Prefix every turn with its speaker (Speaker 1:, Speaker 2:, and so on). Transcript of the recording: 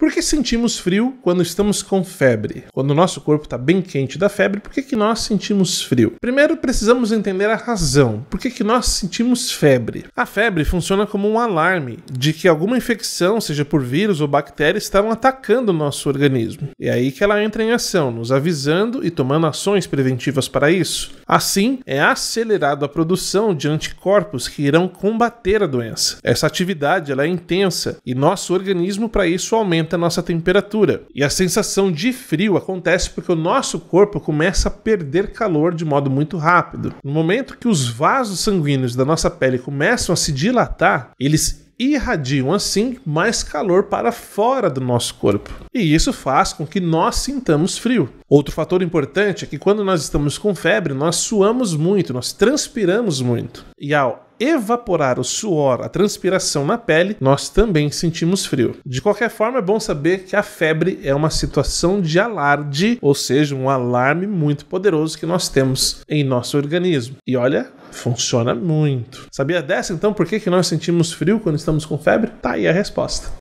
Speaker 1: Por que sentimos frio quando estamos com febre? Quando o nosso corpo está bem quente da febre, por que, que nós sentimos frio? Primeiro precisamos entender a razão. Por que, que nós sentimos febre? A febre funciona como um alarme de que alguma infecção, seja por vírus ou bactéria, estavam atacando o nosso organismo. É aí que ela entra em ação, nos avisando e tomando ações preventivas para isso. Assim, é acelerada a produção de anticorpos que irão combater a doença. Essa atividade ela é intensa e nosso organismo para isso aumenta aumenta a nossa temperatura. E a sensação de frio acontece porque o nosso corpo começa a perder calor de modo muito rápido. No momento que os vasos sanguíneos da nossa pele começam a se dilatar, eles irradiam assim mais calor para fora do nosso corpo. E isso faz com que nós sintamos frio. Outro fator importante é que quando nós estamos com febre, nós suamos muito, nós transpiramos muito. E ao evaporar o suor, a transpiração na pele, nós também sentimos frio. De qualquer forma, é bom saber que a febre é uma situação de alarde, ou seja, um alarme muito poderoso que nós temos em nosso organismo. E olha, Funciona muito. Sabia dessa então por que, que nós sentimos frio quando estamos com febre? Tá aí a resposta.